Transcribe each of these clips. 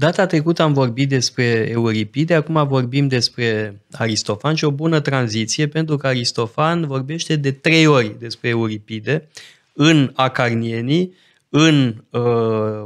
Data trecută am vorbit despre Euripide, acum vorbim despre Aristofan și o bună tranziție, pentru că Aristofan vorbește de trei ori despre Euripide, în Acarnienii, în uh,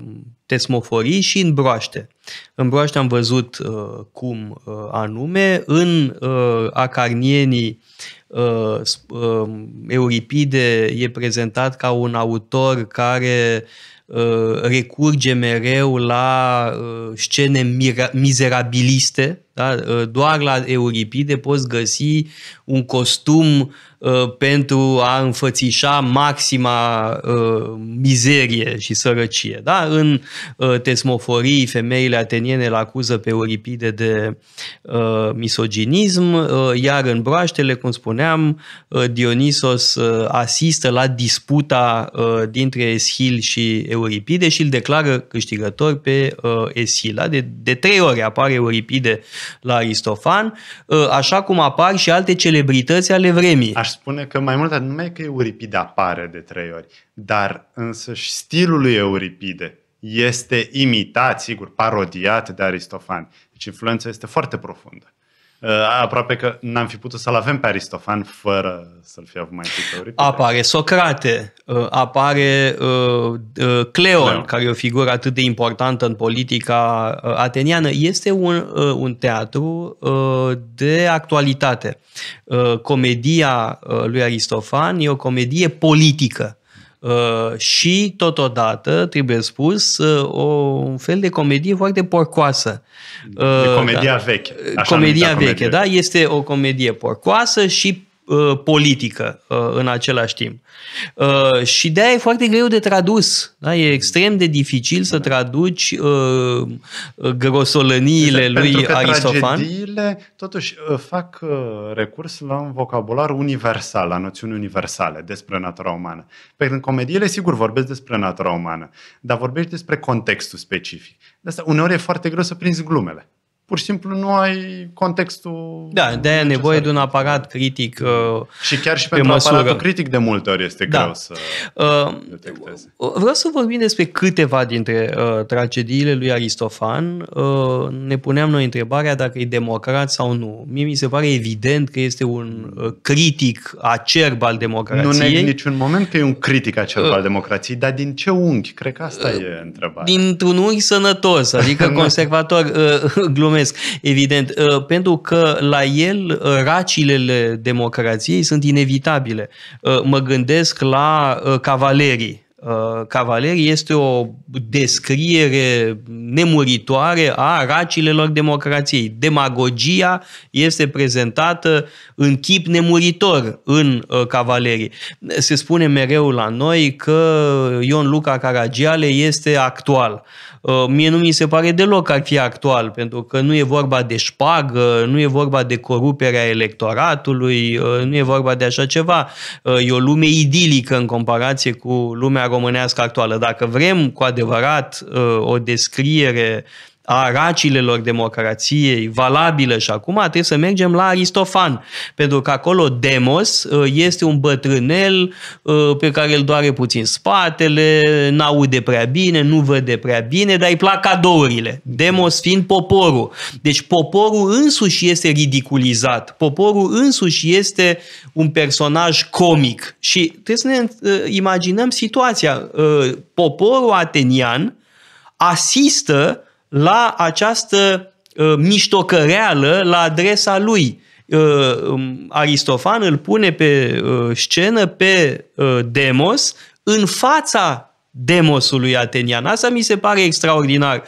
tesmoforii și în broaște. În broaște am văzut uh, cum uh, anume, în uh, Acarnienii uh, uh, Euripide e prezentat ca un autor care Uh, recurge mereu la uh, scene mira- mizerabiliste da? Ă, doar la Euripide poți găsi un costum uh, pentru a înfățișa maxima uh, mizerie și sărăcie. Da? În uh, tesmoforii, femeile ateniene îl acuză pe Euripide de misoginism, iar în broaștele, cum spuneam, Dionisos asistă la disputa dintre Eschil și Euripide și îl declară câștigător pe Eschil. Da? De, de trei ori apare Euripide uh, la Aristofan, ă, așa cum apar și alte celebrități ale vremii. Aș spune că mai mult nu numai că Euripide apare de trei ori, dar și stilul lui Euripide este imitat, sigur, parodiat de Aristofan. Deci influența este foarte profundă. Uh, aproape că n-am fi putut să-l avem pe Aristofan fără să-l fi avut mai întâi Apare Socrate, uh, apare uh, Cleon, Cleon, care e o figură atât de importantă în politica ateniană. Este un, un teatru de actualitate. Comedia lui Aristofan e o comedie politică Uh, și, totodată, trebuie spus, uh, o, un fel de comedie foarte porcoasă. De uh, comedia da. veche. Așa comedia veche, comedie. da? Este o comedie porcoasă și Uh, politică uh, în același timp. Uh, și de e foarte greu de tradus. Da? E extrem de dificil să da. traduci grosolăniile lui Pentru că Aristofan. Tragediile, totuși, fac recurs la un vocabular universal, la noțiuni universale despre natura umană. Pe în comediile, sigur, vorbesc despre natura umană, dar vorbești despre contextul specific. De asta, uneori e foarte greu să prinzi glumele pur și simplu nu ai contextul. Da, de aia nevoie de un aparat critic. Uh, și chiar și pe pentru măsură. aparatul critic de multe ori este da. greu să uh, detecteze. Uh, vreau să vorbim despre câteva dintre uh, tragediile lui Aristofan. Uh, ne puneam noi întrebarea dacă e democrat sau nu. Mie mi se pare evident că este un uh, critic acerb al democrației. Nu neg niciun moment că e un critic acerb uh, al democrației, dar din ce unghi? Cred că asta uh, e întrebarea. Dintr-un unghi sănătos, adică conservator, uh, glume glumesc, evident, uh, pentru că la el uh, racilele democrației sunt inevitabile. Uh, mă gândesc la cavalerii Uh, cavaleri este o descriere nemuritoare a racilelor democrației. Demagogia este prezentată în chip nemuritor în uh, cavalerii. Se spune mereu la noi că Ion Luca Caragiale este actual. Uh, mie nu mi se pare deloc că ar fi actual, pentru că nu e vorba de șpagă, nu e vorba de coruperea electoratului, nu e vorba de așa ceva. E o lume idilică în comparație cu lumea românească actuală. Dacă vrem cu adevărat uh, o descriere a racilelor democrației valabilă și acum, trebuie să mergem la Aristofan, pentru că acolo Demos uh, este un bătrânel uh, pe care îl doare puțin spatele, n-aude prea bine, nu vede prea bine, dar îi plac cadourile. Demos fiind poporul. Deci poporul însuși este ridiculizat, poporul însuși este un personaj comic și trebuie să ne uh, imaginăm situația. Poporul atenian asistă la această uh, miștocăreală la adresa lui. Uh, um, Aristofan îl pune pe uh, scenă pe uh, Demos în fața Demosului atenian. Asta mi se pare extraordinar.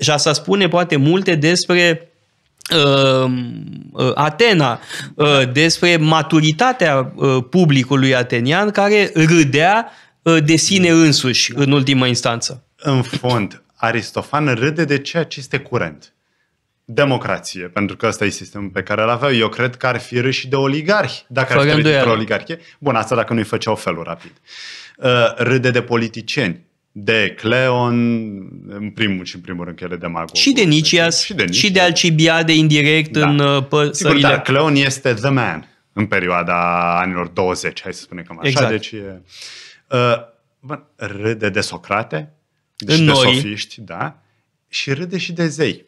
Și asta spune poate multe despre uh, uh Atena, uh, despre maturitatea uh, publicului atenian care râdea uh, de sine însuși în ultima instanță. În fond, Aristofan râde de ceea ce este curent. Democrație, pentru că ăsta e sistemul pe care îl aveau. Eu cred că ar fi râs și de oligarhi, dacă ar fi de oligarhie. Bun, asta dacă nu-i făceau felul rapid. Uh, râde de politicieni, de Cleon, în primul și în primul rând, ele de Magog. Și de Nicias, și de, Nicias. Și de Alcibiade indirect da. în uh, păsările. Sigur, dar Cleon este the man în perioada anilor 20, hai să spunem cam așa. Exact. Deci, uh, râde de Socrate, deci în și noi. de sofiști, da, și râde și de zei.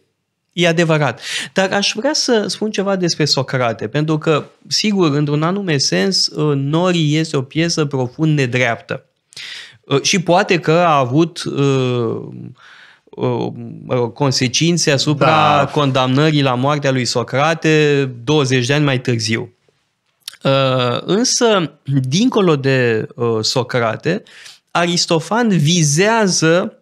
E adevărat. Dar aș vrea să spun ceva despre Socrate, pentru că, sigur, într-un anume sens, ă, Nori este o piesă profund nedreaptă. Ă, și poate că a avut uh, uh, consecințe asupra da. condamnării la moartea lui Socrate 20 de ani mai târziu. Uh, însă, dincolo de Socrate, Aristofan vizează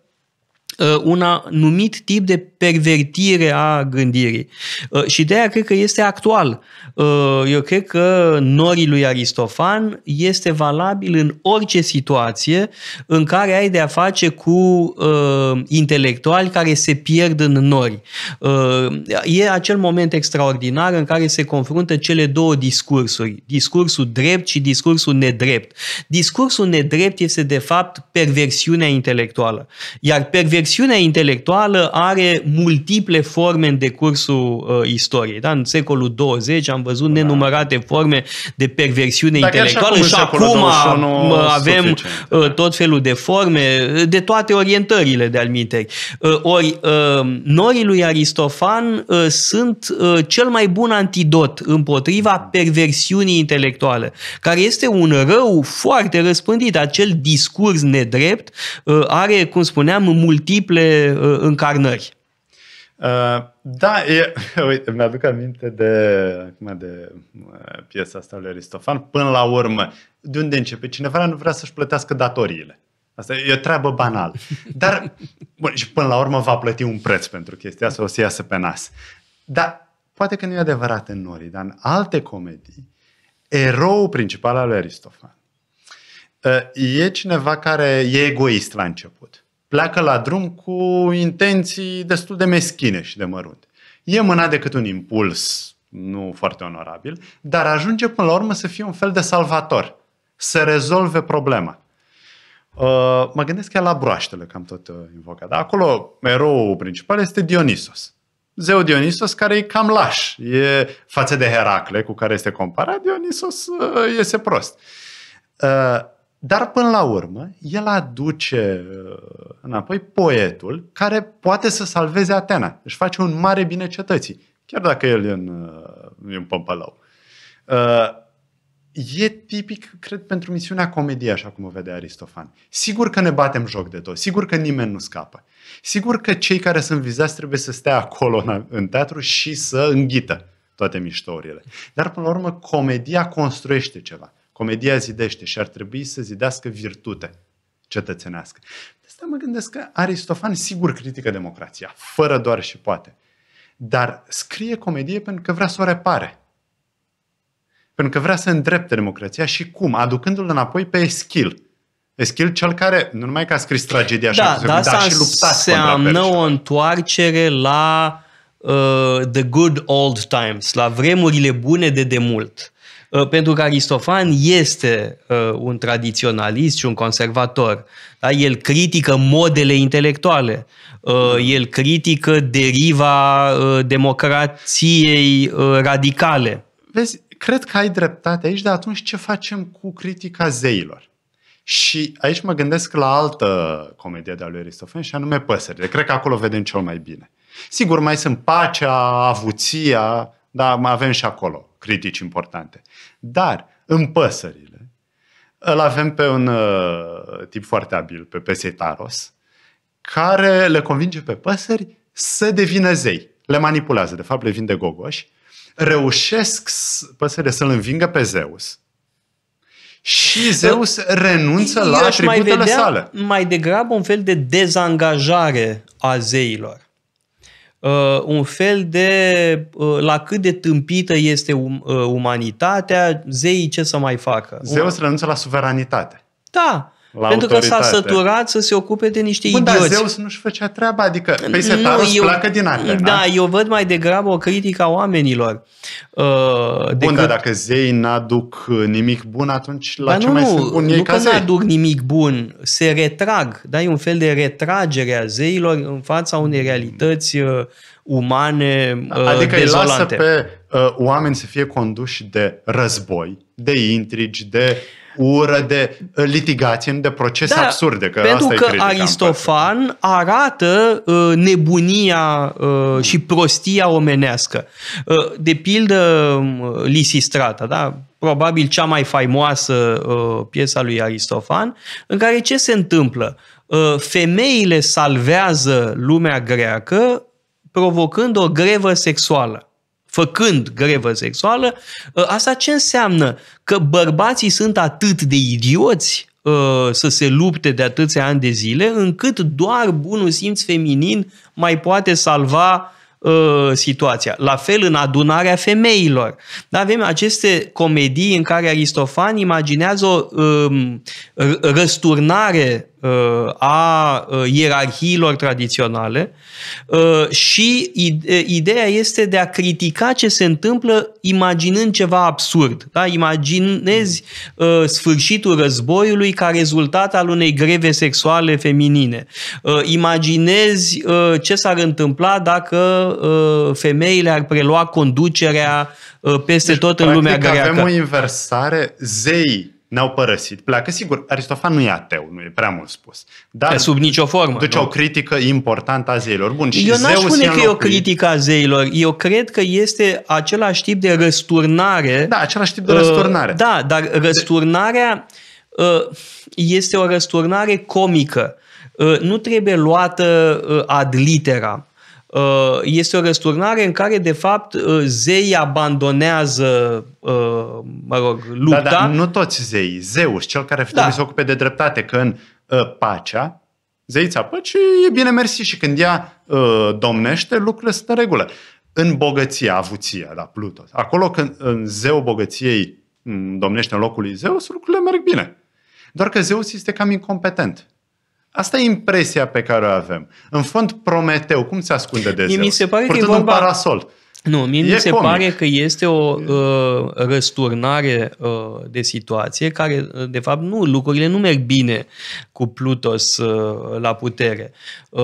Uh, un numit tip de pervertire a gândirii. Uh, și de aia cred că este actual. Uh, eu cred că norii lui Aristofan este valabil în orice situație în care ai de a face cu intelectuali care se pierd în nori. E acel moment extraordinar în care se confruntă cele două discursuri. Discursul drept și discursul nedrept. Discursul nedrept este de fapt perversiunea intelectuală. Iar perversiunea conexiunea intelectuală are multiple forme în decursul uh, istoriei. Da? În secolul 20 am văzut da. nenumărate forme de perversiune Dar intelectuală și acum uh, avem da. tot felul de forme, uh, de toate orientările de alminteri. Uh, ori uh, norii lui Aristofan uh, sunt uh, cel mai bun antidot împotriva mm. perversiunii intelectuale, care este un rău foarte răspândit. Acel discurs nedrept uh, are, cum spuneam, multiple multiple uh, încarnări. Uh, da, e, uite, mi-aduc aminte de, acum de uh, piesa asta lui Aristofan. Până la urmă, de unde începe? Cineva nu vrea să-și plătească datoriile. Asta e o treabă banală. Dar, bun, și până la urmă va plăti un preț pentru chestia asta, o să iasă pe nas. Dar poate că nu e adevărat în Nori, dar în alte comedii, eroul principal al lui Aristofan uh, e cineva care e egoist la început pleacă la drum cu intenții destul de meschine și de mărunte. E mânat decât un impuls nu foarte onorabil, dar ajunge până la urmă să fie un fel de salvator, să rezolve problema. Uh, mă gândesc chiar la broaștele, că am tot uh, invocat. Dar acolo eroul principal este Dionisos. zeu Dionisos care e cam laș. E față de Heracle, cu care este comparat, Dionisos uh, iese prost. Uh, dar până la urmă, el aduce uh, înapoi poetul care poate să salveze Atena. Își face un mare bine cetății, chiar dacă el e în, uh, e în pompălău. Uh, e tipic, cred, pentru misiunea comediei, așa cum o vede Aristofan. Sigur că ne batem joc de tot, sigur că nimeni nu scapă. Sigur că cei care sunt vizați trebuie să stea acolo în teatru și să înghită toate miștorile. Dar, până la urmă, comedia construiește ceva Comedia zidește și ar trebui să zidească virtute cetățenească. De asta mă gândesc că Aristofan sigur critică democrația, fără doar și poate. Dar scrie comedie pentru că vrea să o repare. Pentru că vrea să îndrepte democrația și cum? Aducându-l înapoi pe Eschil. Eschil cel care, nu numai că a scris tragedia așa, da, da dar și se Seamnă o întoarcere la uh, the good old times, la vremurile bune de demult. Uh, pentru că Aristofan este uh, un tradiționalist și un conservator. Da? El critică modele intelectuale, uh, el critică deriva democrației radicale. Vezi, cred că ai dreptate aici, dar atunci ce facem cu critica zeilor? Și aici mă gândesc la altă comedie de-a lui Aristofan și anume Păsările. Cred că acolo vedem cel mai bine. Sigur, mai sunt pacea, avuția, dar mai avem și acolo critici importante. Dar în păsările, îl avem pe un uh, tip foarte abil, pe Pesetaros, care le convinge pe păsări să devină zei. Le manipulează, de fapt le vinde gogoși. Reușesc păsările să-l învingă pe Zeus, și păi, Zeus renunță la atributele mai vedea sale. Mai degrabă un fel de dezangajare a zeilor uh, un fel de uh, la cât de tâmpită este um, uh, umanitatea, zeii ce să mai facă. Zeus um... renunță la suveranitate. Da, la Pentru autoritate. că s-a săturat să se ocupe de niște Bun, idioți. Bun, dar Zeus nu-și făcea treaba, adică pe păi setarul îți placă din Atena. Da, da, eu văd mai degrabă o critică a oamenilor. Uh, Bun, decât... dar dacă zei n-aduc uh, nimic bun, atunci la ba ce nu, mai sunt buni ei nu ca zei? Nu aduc nimic bun, se retrag. Da, e un fel de retragere a zeilor în fața unei realități uh, umane uh, Adică îi lasă pe uh, oameni să fie conduși de război, de intrigi, de ură, de uh, litigații, de procese da, absurde. Că pentru asta că Aristofan arată uh, nebunia uh, și prostia omenească. Uh, de pildă uh, Lisistrata, da? probabil cea mai faimoasă uh, piesa lui Aristofan, în care ce se întâmplă? Uh, femeile salvează lumea greacă provocând o grevă sexuală făcând grevă sexuală, ă, asta ce înseamnă? Că bărbații sunt atât de idioți ă, să se lupte de atâția ani de zile, încât doar bunul simț feminin mai poate salva ă, situația. La fel în adunarea femeilor. Da, avem aceste comedii în care Aristofan imaginează o um, răsturnare Uh, a uh, ierarhiilor tradiționale uh, și ideea este de a critica ce se întâmplă imaginând ceva absurd. Da? Imaginezi sfârșitul războiului ca rezultat al unei greve sexuale feminine. Imaginezi ce s-ar întâmpla dacă femeile ar prelua conducerea peste deci, tot în lumea greacă. avem o inversare. Zei ne-au părăsit, pleacă. Sigur, Aristofan nu e ateu, nu e prea mult spus. Dar e sub nicio formă. Deci o critică importantă a zeilor. Bun, și Eu n-aș Zeus spune că e o critică a zeilor. Eu cred că este același tip de răsturnare. Da, același tip de răsturnare. Uh, da, dar răsturnarea uh, este o răsturnare comică. Uh, nu trebuie luată uh, ad litera. Uh, este o răsturnare în care, de fapt, uh, zeii abandonează, uh, mă rog, da, lupta. Da, da, nu toți zeii. Zeus, cel care da. trebuie să se ocupe de dreptate, că în pacea, zeița păcii e bine mersi și când ea domnește, lucrurile sunt în regulă. În bogăția, avuția, da, Pluto, acolo când în zeul bogăției mm, domnește în locul lui Zeus, lucrurile merg bine. Doar că Zeus este cam incompetent. Asta e impresia pe care o avem. În fond, Prometeu, cum se ascunde de Zeus? Mi se pare că e vorba, un parasol. Nu, mie mi se comic. pare că este o uh, răsturnare uh, de situație care, uh, de fapt, nu, lucrurile nu merg bine cu Plutos uh, la putere. Uh,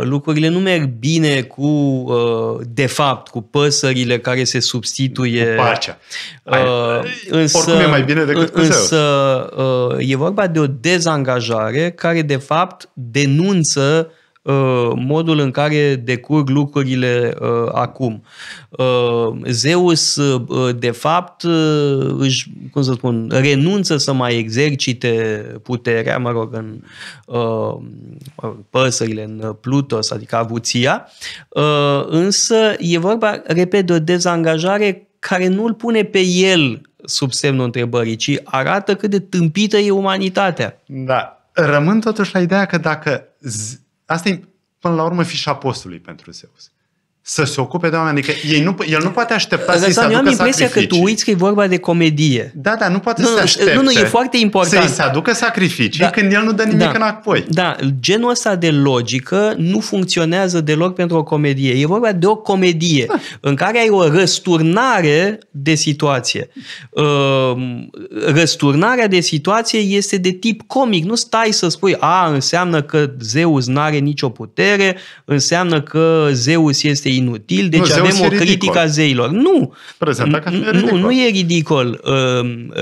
lucrurile nu merg bine cu, uh, de fapt, cu păsările care se substituie. Cu pacea. Uh, însă, Oricum e mai bine decât Însă uh, e vorba de o dezangajare care, de fapt, denunță uh, Uh, modul în care decurg lucrurile uh, acum. Uh, Zeus, de fapt, își, cum să spun, renunță să mai exercite puterea, mă rog, în păsările, în Plutos, adică avuția, însă e vorba, repede, de o dezangajare care nu îl pune pe el sub semnul întrebării, ci arată cât de tâmpită e umanitatea. Da. Rămân totuși la ideea că dacă Asta e, până la urmă, fișa postului pentru Zeus să se ocupe de oameni. Adică ei nu, el nu poate aștepta să-i se aducă Eu am impresia sacrificii. că tu uiți că e vorba de comedie. Da, da, nu poate nu, să se aștepte. Nu, nu, e foarte important. Să-i se aducă sacrificii da, când el nu dă nimic da, înapoi. Da, genul ăsta de logică nu funcționează deloc pentru o comedie. E vorba de o comedie da. în care ai o răsturnare de situație. Ă, răsturnarea de situație este de tip comic. Nu stai să spui, a, înseamnă că Zeus nu are nicio putere, înseamnă că Zeus este inutil, deci nu, avem o critică a zeilor. Nu, nu, nu e ridicol. Ehm,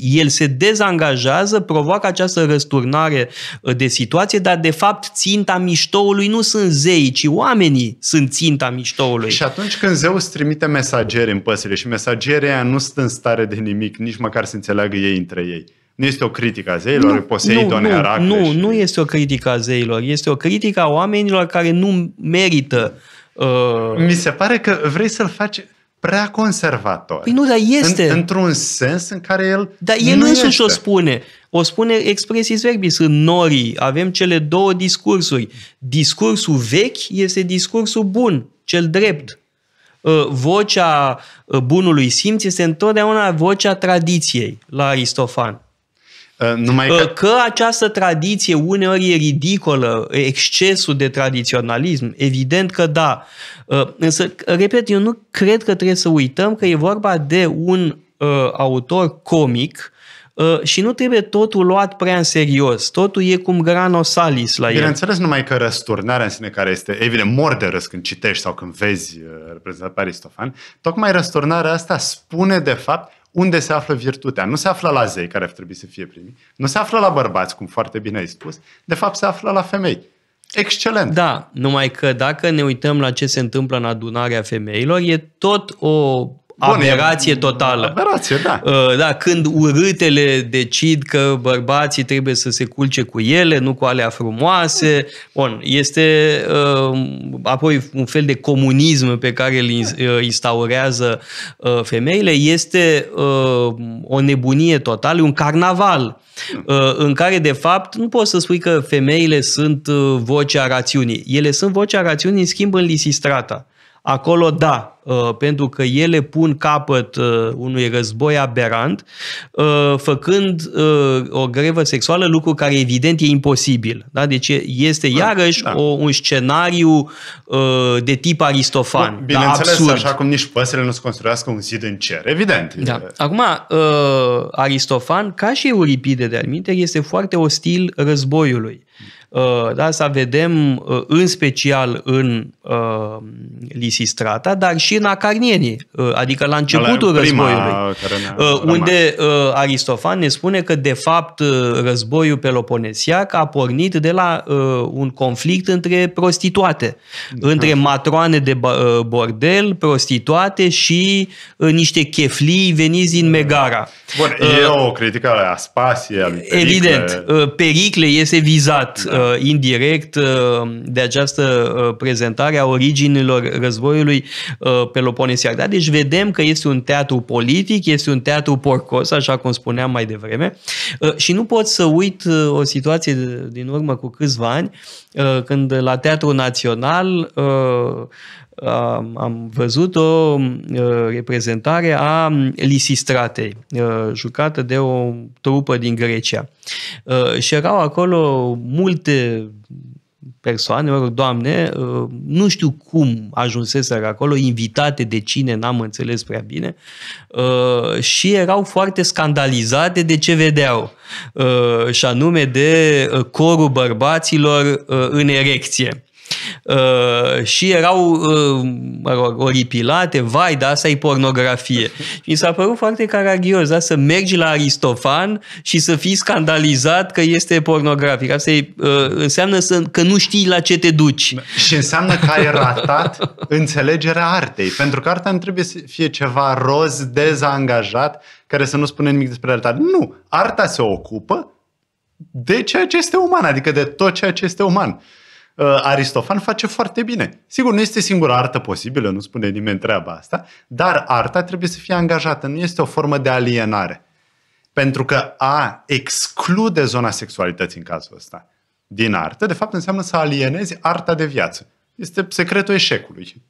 el se dezangajează, provoacă această răsturnare de situație, dar de fapt ținta miștoului nu sunt zei, ci oamenii sunt ținta miștoului. Și atunci când îți trimite mesageri în păsări și mesagerea nu sunt în stare de nimic, nici măcar să înțeleagă ei între ei. Nu este o critică a zeilor, nu, Poseidon, nu, Heracle. Nu, și... nu este o critică a zeilor, este o critică a oamenilor care nu merită uh, Uh, Mi se pare că vrei să-l faci prea conservator. Păi nu, dar este. În, într-un sens în care el Dar el nu însuși este. o spune. O spune expresis verbis sunt norii. Avem cele două discursuri. Discursul vechi este discursul bun, cel drept. Uh, vocea uh, bunului simț este întotdeauna vocea tradiției la Aristofan. Uh, numai uh, că... că această tradiție uneori e ridicolă, excesul de tradiționalism, evident că da. Uh, însă, repet, eu nu cred că trebuie să uităm că e vorba de un autor comic și nu trebuie totul luat prea în serios. Totul e cum grano salis la el. Bineînțeles numai că răsturnarea în sine care este, evident, mor de râs când citești sau când vezi reprezentat pe Aristofan, tocmai răsturnarea asta spune de fapt unde se află virtutea. Nu se află la zei, care ar trebui să fie primii, nu se află la bărbați, cum foarte bine ai spus, de fapt se află la femei. Excelent! Da, numai că dacă ne uităm la ce se întâmplă în adunarea femeilor, e tot o Bun, aberație totală. Aberație, da. Uh, da, când urâtele decid că bărbații trebuie să se culce cu ele, nu cu alea frumoase. Bun, este uh, apoi un fel de comunism pe care îl uh, instaurează femeile. Este o nebunie totală, un carnaval în care, de fapt, nu poți să spui că femeile sunt vocea rațiunii. Ele sunt vocea rațiunii, în schimb, în Lisistrata Acolo, da, uh, pentru că ele pun capăt uh, unui război aberant, uh, făcând o grevă sexuală, lucru care evident e imposibil. Da? Deci este da, iarăși da. o, un scenariu de tip aristofan. Bun, da, bineînțeles, da, absurd. așa cum nici păsările nu se construiască un zid în cer, evident. Da. Acum, Aristofan, ca și Euripide de Alminte, este foarte ostil războiului. Uh, da, să vedem uh, în special în uh, Lisistrata, dar și în Acarnienie, uh, adică la începutul la războiului, unde uh, Aristofan ne spune că de fapt războiul peloponesiac a pornit de la un conflict între prostituate, da. între matroane de bordel, prostituate și niște cheflii veniți din Megara. Bun, e o critică a a Pericle. Evident, Pericle este vizat da Uh, indirect uh, de această uh, prezentare a originilor războiului peloponesiac. Da? Deci vedem că este un teatru politic, este un teatru porcos, așa cum spuneam mai devreme, și nu pot să uit o situație din urmă cu câțiva ani, când la Teatrul Național am văzut o uh, reprezentare a Lisistratei, uh, jucată de o trupă din Grecia. Uh, și erau acolo multe persoane, mă rog, doamne, nu știu cum ajunseseră acolo, invitate de cine, n-am înțeles prea bine, și erau foarte scandalizate de ce vedeau, și anume de corul bărbaților în erecție. Uh, și erau uh, mă rog, oripilate, vai, da, asta e pornografie. Și mi s-a părut foarte caragios, da, să mergi la Aristofan și să fii scandalizat că este pornografic. Asta e, uh, înseamnă să, că nu știi la ce te duci. Și înseamnă că ai ratat înțelegerea artei, pentru că arta nu trebuie să fie ceva roz, dezangajat, care să nu spune nimic despre realitate. Nu, arta se ocupă de ceea ce este uman, adică de tot ceea ce este uman. Uh, Aristofan face foarte bine. Sigur, nu este singura artă posibilă, nu spune nimeni treaba asta, dar arta trebuie să fie angajată, nu este o formă de alienare. Pentru că a exclude zona sexualității în cazul ăsta din artă, de fapt înseamnă să alienezi arta de viață. Este secretul eșecului.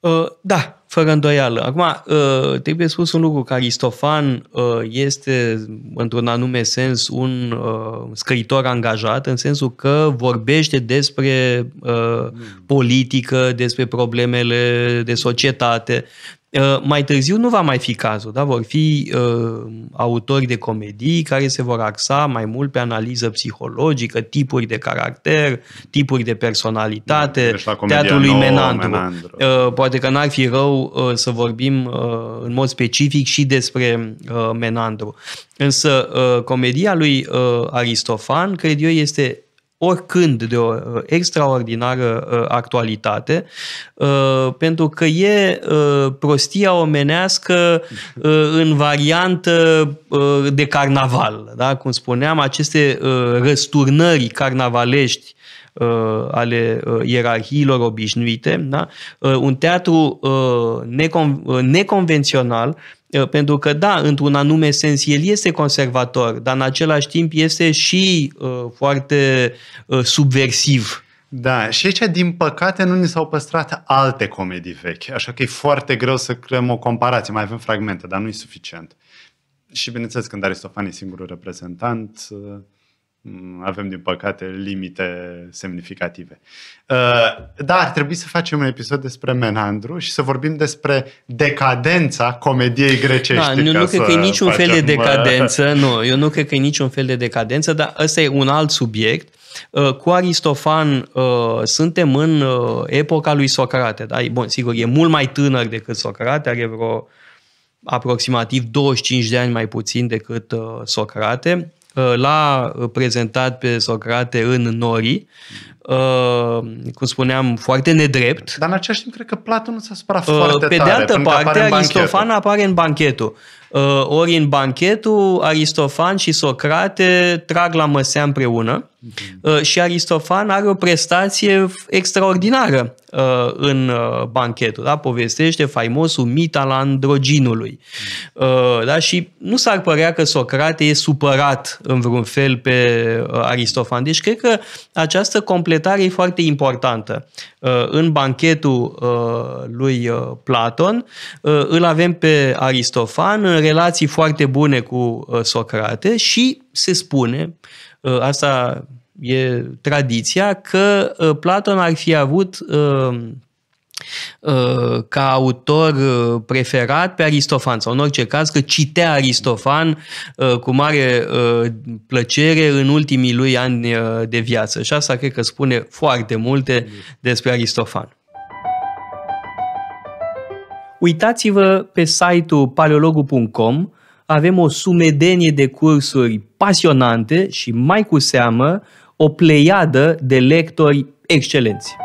Uh, da, fără îndoială. Acum, uh, trebuie spus un lucru, că Aristofan uh, este, într-un anume sens, un uh, scriitor angajat, în sensul că vorbește despre mm. politică, despre problemele de societate, Uh, mai târziu nu va mai fi cazul, da? vor fi uh, autori de comedii care se vor axa mai mult pe analiză psihologică, tipuri de caracter, tipuri de personalitate, deci teatrul lui Menandru. Menandru. Uh, poate că n-ar fi rău uh, să vorbim uh, în mod specific și despre uh, Menandru. Însă uh, comedia lui uh, Aristofan, cred eu, este oricând de o uh, extraordinară uh, actualitate, uh, pentru că e prostia omenească în variantă de carnaval. Da? Cum spuneam, aceste răsturnări carnavalești ale ierarhiilor obișnuite, da? un teatru necon- neconvențional Eh, pentru că, da, într-un anume sens, el este conservator, dar în același timp este și uh, foarte uh, subversiv. Da, și aici, din păcate, nu ni s-au păstrat alte comedii vechi, așa că e foarte greu să creăm o comparație. Mai avem fragmente, dar nu e suficient. Și, bineînțeles, când Aristofan e singurul reprezentant, uh, Mm, avem, din păcate, limite semnificative. Uh, dar ar trebui să facem un episod despre Menandru și să vorbim despre decadența comediei grecești. Da, eu nu cred că e niciun fel de decadență, nu, eu nu cred că e niciun fel de decadență, dar ăsta e un alt subiect. Uh, cu Aristofan uh, suntem în epoca lui Socrate, da? Bun, sigur, e mult mai tânăr decât Socrate, are vreo aproximativ 25 de ani mai puțin decât Socrate, Uh, l-a uh, prezentat pe Socrate în Nori, uh, cum spuneam, foarte nedrept. Dar în același timp, cred că Platon s-a supărat uh, foarte Pe tare, de altă parte, apare Aristofan apare în banchetul. Uh, ori în banchetul, Aristofan și Socrate trag la măsea împreună uh, și Aristofan are o prestație extraordinară uh, în uh, banchetul. Da? Povestește faimosul mit al androginului. Uh, da? Și nu s-ar părea că Socrate e supărat în vreun fel pe uh, Aristofan. Deci cred că această completare interpretare e foarte importantă. Uh, în banchetul uh, lui uh, Platon îl avem pe Aristofan în relații foarte bune cu Socrate și se spune, asta e tradiția, că Platon ar fi avut Uh, ca autor uh, preferat pe Aristofan sau în orice caz că citea Aristofan uh, cu mare plăcere în ultimii lui ani de viață și asta cred că spune foarte multe despre Aristofan. Uitați-vă pe site-ul paleologu.com avem o sumedenie de cursuri pasionante și mai cu seamă o pleiadă de lectori excelenți.